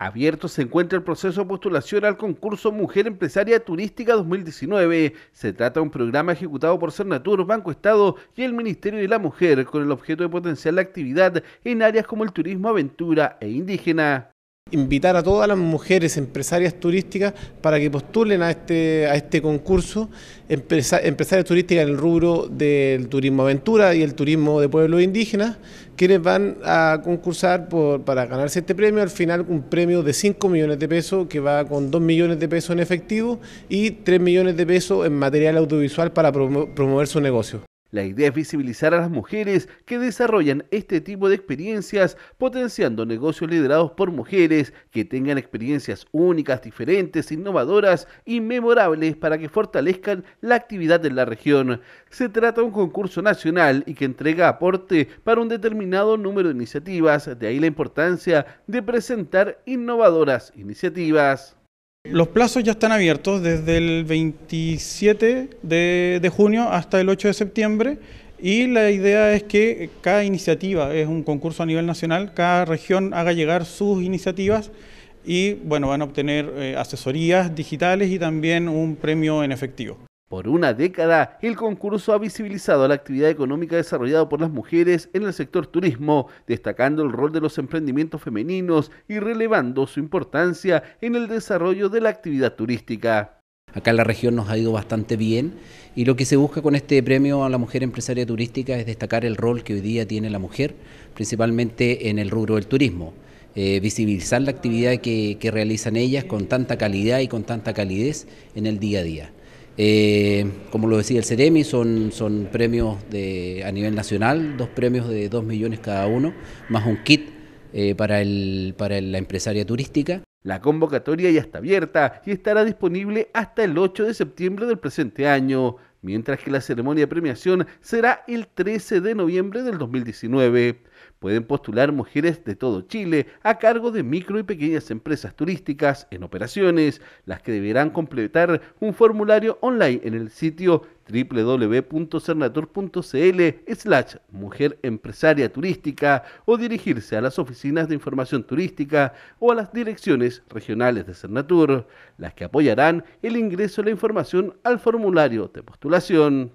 Abierto se encuentra el proceso de postulación al concurso Mujer Empresaria Turística 2019. Se trata de un programa ejecutado por Cernatur, Banco Estado y el Ministerio de la Mujer con el objeto de potenciar la actividad en áreas como el turismo, aventura e indígena. Invitar a todas las mujeres empresarias turísticas para que postulen a este, a este concurso, empresarias turísticas en el rubro del turismo aventura y el turismo de pueblos indígenas, quienes van a concursar por, para ganarse este premio, al final un premio de 5 millones de pesos que va con 2 millones de pesos en efectivo y 3 millones de pesos en material audiovisual para promover su negocio. La idea es visibilizar a las mujeres que desarrollan este tipo de experiencias, potenciando negocios liderados por mujeres que tengan experiencias únicas, diferentes, innovadoras y memorables para que fortalezcan la actividad en la región. Se trata de un concurso nacional y que entrega aporte para un determinado número de iniciativas, de ahí la importancia de presentar innovadoras iniciativas. Los plazos ya están abiertos desde el 27 de, junio hasta el 8 de septiembre y la idea es que cada iniciativa, es un concurso a nivel nacional, cada región haga llegar sus iniciativas y bueno, van a obtener eh, asesorías digitales y también un premio en efectivo. Por una década, el concurso ha visibilizado la actividad económica desarrollada por las mujeres en el sector turismo, destacando el rol de los emprendimientos femeninos y relevando su importancia en el desarrollo de la actividad turística. Acá en la región nos ha ido bastante bien y lo que se busca con este premio a la mujer empresaria turística es destacar el rol que hoy día tiene la mujer, principalmente en el rubro del turismo. Eh, visibilizar la actividad que realizan ellas con tanta calidad y con tanta calidez en el día a día. Eh, como lo decía el Ceremi, son, son premios de, a nivel nacional, dos premios de 2 millones cada uno, más un kit eh, para, el, para la empresaria turística. La convocatoria ya está abierta y estará disponible hasta el 8 de septiembre del presente año mientras que la ceremonia de premiación será el 13 de noviembre del 2019. Pueden postular mujeres de todo Chile a cargo de micro y pequeñas empresas turísticas en operaciones, las que deberán completar un formulario online en el sitio www.cernatur.cl slash mujer empresaria turística o dirigirse a las oficinas de información turística o a las direcciones regionales de Cernatur, las que apoyarán el ingreso de la información al formulario de postulación.